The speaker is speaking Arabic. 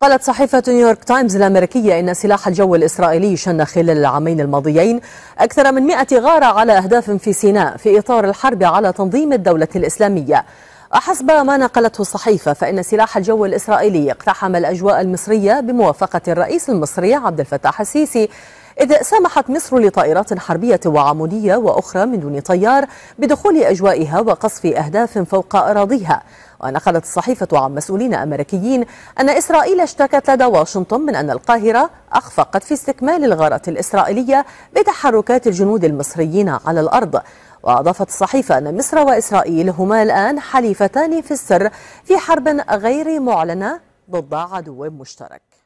قالت صحيفة نيويورك تايمز الأمريكية إن سلاح الجو الإسرائيلي شن خلال العامين الماضيين أكثر من 100 غارة على أهداف في سيناء في إطار الحرب على تنظيم الدولة الإسلامية وحسب ما نقلته الصحيفة فإن سلاح الجو الإسرائيلي اقتحم الأجواء المصرية بموافقة الرئيس المصري عبد الفتاح السيسي إذ سمحت مصر لطائرات حربية وعمودية وأخرى من دون طيار بدخول أجوائها وقصف أهداف فوق أراضيها ونقلت الصحيفة عن مسؤولين أمريكيين أن إسرائيل اشتكت لدى واشنطن من أن القاهرة أخفقت في استكمال الغارة الإسرائيلية بتحركات الجنود المصريين على الأرض وأضافت الصحيفة أن مصر وإسرائيل هما الآن حليفتان في السر في حرب غير معلنة ضد عدو مشترك